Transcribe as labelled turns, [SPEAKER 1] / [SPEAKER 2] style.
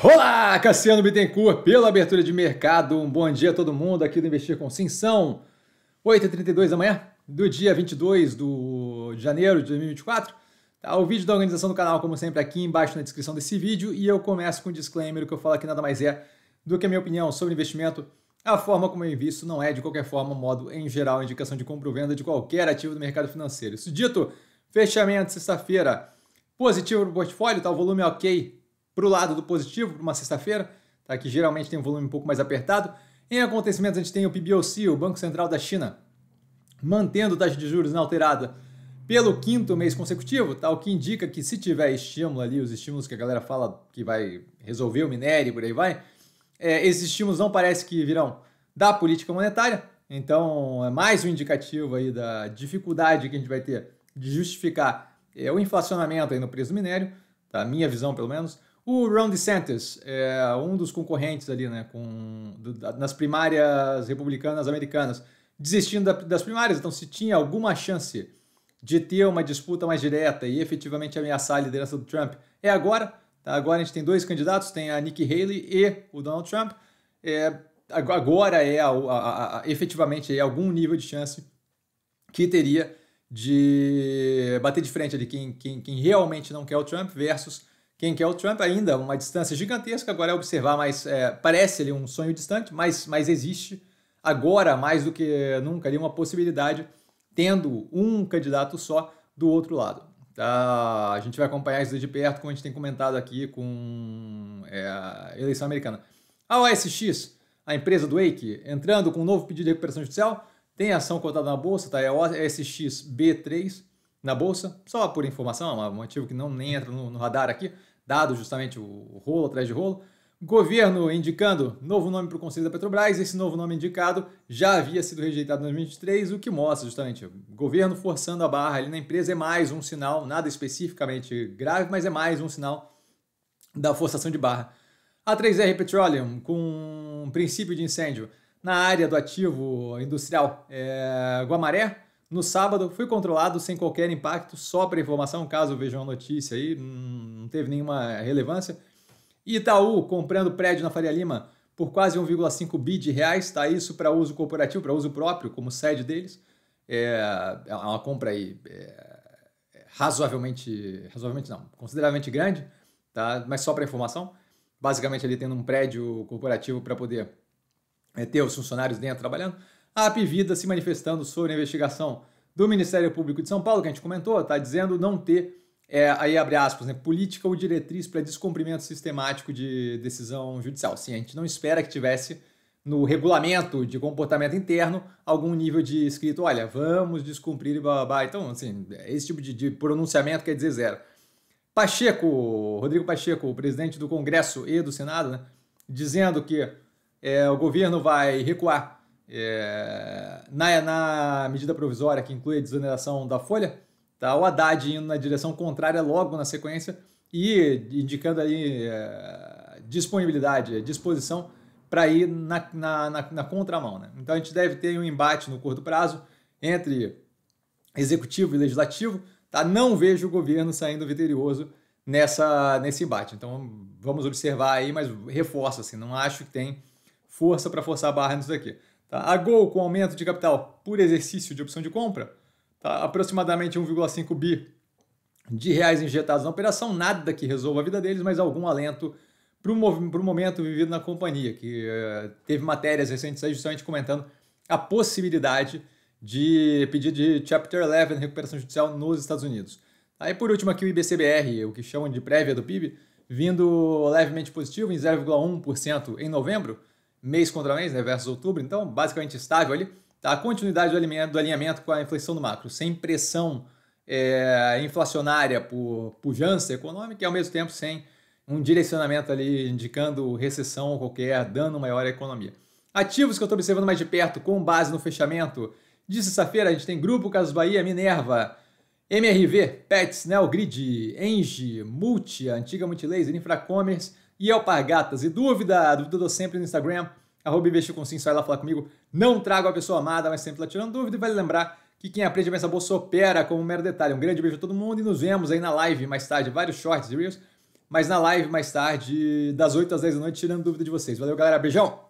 [SPEAKER 1] Olá, Cassiano Bittencourt, pela abertura de mercado. Um bom dia a todo mundo aqui do Investir com Sim. São 8h32 da manhã do dia 22 do... de janeiro de 2024. Tá, o vídeo da organização do canal, como sempre, aqui embaixo na descrição desse vídeo. E eu começo com um disclaimer: o que eu falo aqui nada mais é do que a minha opinião sobre investimento. A forma como eu invisto não é, de qualquer forma, modo em geral, indicação de compra ou venda de qualquer ativo do mercado financeiro. Isso dito, fechamento sexta-feira positivo para o portfólio, tá? O volume é ok para o lado do positivo, para uma sexta-feira, tá? que geralmente tem um volume um pouco mais apertado. Em acontecimentos, a gente tem o PBOC, o Banco Central da China, mantendo taxa de juros inalterada pelo quinto mês consecutivo, tá? o que indica que se tiver estímulo ali, os estímulos que a galera fala que vai resolver o minério e por aí vai, é, esses estímulos não parece que virão da política monetária, então é mais um indicativo aí da dificuldade que a gente vai ter de justificar é, o inflacionamento aí no preço do minério, tá? minha visão pelo menos, o Ron DeSantis é um dos concorrentes ali, né, com, do, nas primárias republicanas americanas, desistindo da, das primárias. Então, se tinha alguma chance de ter uma disputa mais direta e efetivamente ameaçar a liderança do Trump, é agora. Tá? Agora a gente tem dois candidatos, tem a Nikki Haley e o Donald Trump. É, agora é a, a, a, efetivamente é algum nível de chance que teria de bater de frente ali quem, quem, quem realmente não quer o Trump versus quem quer o Trump ainda, uma distância gigantesca, agora é observar, mas é, parece ali um sonho distante, mas, mas existe agora, mais do que nunca, ali uma possibilidade, tendo um candidato só do outro lado. Tá? A gente vai acompanhar isso de perto, como a gente tem comentado aqui com é, a eleição americana. A OSX, a empresa do Wake, entrando com um novo pedido de recuperação judicial, tem ação cotada na bolsa, tá? é a osxb B3, na bolsa, só por informação, é um motivo que não nem entra no, no radar aqui, dado justamente o, o rolo atrás de rolo. Governo indicando novo nome para o Conselho da Petrobras. Esse novo nome indicado já havia sido rejeitado em 2023, o que mostra justamente o governo forçando a barra ali na empresa. É mais um sinal, nada especificamente grave, mas é mais um sinal da forçação de barra. A 3R Petroleum, com um princípio de incêndio na área do ativo industrial é, Guamaré, no sábado, fui controlado sem qualquer impacto, só para informação, caso vejam a notícia aí, não teve nenhuma relevância. Itaú comprando prédio na Faria Lima por quase 1,5 bi de reais, está isso para uso corporativo, para uso próprio, como sede deles. É, é uma compra aí é, é, razoavelmente, razoavelmente não, consideravelmente grande, tá? mas só para informação. Basicamente ali tendo um prédio corporativo para poder é, ter os funcionários dentro trabalhando a Apivida se manifestando sobre a investigação do Ministério Público de São Paulo, que a gente comentou, está dizendo não ter, é, aí abre aspas, né, política ou diretriz para descumprimento sistemático de decisão judicial. Sim, a gente não espera que tivesse no regulamento de comportamento interno algum nível de escrito, olha, vamos descumprir e babá. Então, assim, esse tipo de, de pronunciamento quer dizer zero. Pacheco, Rodrigo Pacheco, presidente do Congresso e do Senado, né, dizendo que é, o governo vai recuar é, na, na medida provisória que inclui a desoneração da Folha, tá? o Haddad indo na direção contrária logo na sequência e indicando ali é, disponibilidade, é, disposição para ir na, na, na, na contramão. Né? Então a gente deve ter um embate no curto prazo entre executivo e legislativo. Tá? Não vejo o governo saindo vitorioso nessa, nesse embate. Então vamos observar aí, mas reforça assim, não acho que tem força para forçar a barra nisso aqui. Tá? A Gol, com aumento de capital por exercício de opção de compra, tá? aproximadamente 1,5 bi de reais injetados na operação, nada que resolva a vida deles, mas algum alento para o momento vivido na companhia, que uh, teve matérias recentes aí justamente comentando a possibilidade de pedido de Chapter 11, recuperação judicial nos Estados Unidos. Aí por último aqui o IBCBR, o que chamam de prévia do PIB, vindo levemente positivo em 0,1% em novembro, mês contra mês, né, versus outubro, então basicamente estável ali. Tá? A continuidade do alinhamento, do alinhamento com a inflação do macro, sem pressão é, inflacionária por pujança econômica e ao mesmo tempo sem um direcionamento ali indicando recessão ou qualquer dano maior à economia. Ativos que eu estou observando mais de perto, com base no fechamento de sexta-feira, a gente tem Grupo Casas Bahia, Minerva, MRV, Pets, Neogrid, Engie, Multi, Antiga Multilaser, Infracommerce, e é Pargatas E dúvida, dúvida eu dou sempre no Instagram, arroba investir com sim, só lá falar comigo. Não trago a pessoa amada, mas sempre lá tirando dúvida. E vale lembrar que quem aprende a pensar bolsa opera como um mero detalhe. Um grande beijo a todo mundo e nos vemos aí na live mais tarde. Vários shorts e reels, mas na live mais tarde, das 8 às 10 da noite, tirando dúvida de vocês. Valeu, galera. Beijão!